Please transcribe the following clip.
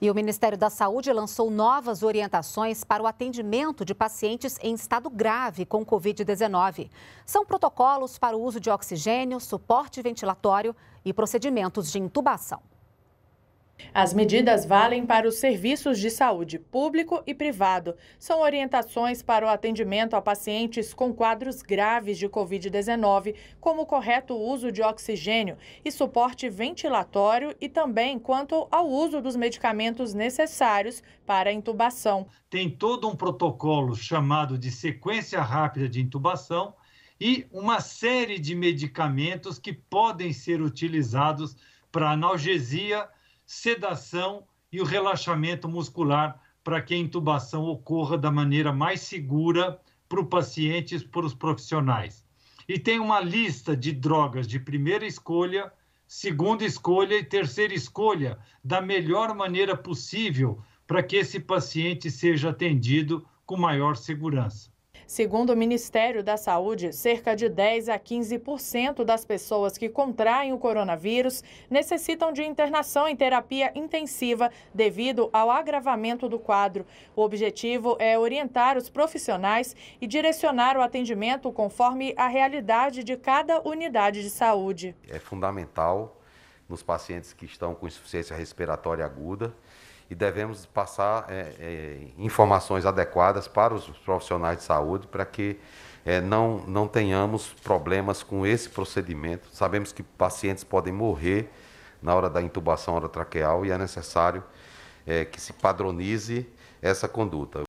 E o Ministério da Saúde lançou novas orientações para o atendimento de pacientes em estado grave com Covid-19. São protocolos para o uso de oxigênio, suporte ventilatório e procedimentos de intubação. As medidas valem para os serviços de saúde público e privado. São orientações para o atendimento a pacientes com quadros graves de Covid-19, como o correto uso de oxigênio e suporte ventilatório e também quanto ao uso dos medicamentos necessários para a intubação. Tem todo um protocolo chamado de sequência rápida de intubação e uma série de medicamentos que podem ser utilizados para analgesia sedação e o relaxamento muscular para que a intubação ocorra da maneira mais segura para o paciente e para os profissionais. E tem uma lista de drogas de primeira escolha, segunda escolha e terceira escolha da melhor maneira possível para que esse paciente seja atendido com maior segurança. Segundo o Ministério da Saúde, cerca de 10 a 15% das pessoas que contraem o coronavírus necessitam de internação em terapia intensiva devido ao agravamento do quadro. O objetivo é orientar os profissionais e direcionar o atendimento conforme a realidade de cada unidade de saúde. É fundamental nos pacientes que estão com insuficiência respiratória aguda e devemos passar é, é, informações adequadas para os profissionais de saúde para que é, não, não tenhamos problemas com esse procedimento. Sabemos que pacientes podem morrer na hora da intubação orotraqueal e é necessário é, que se padronize essa conduta.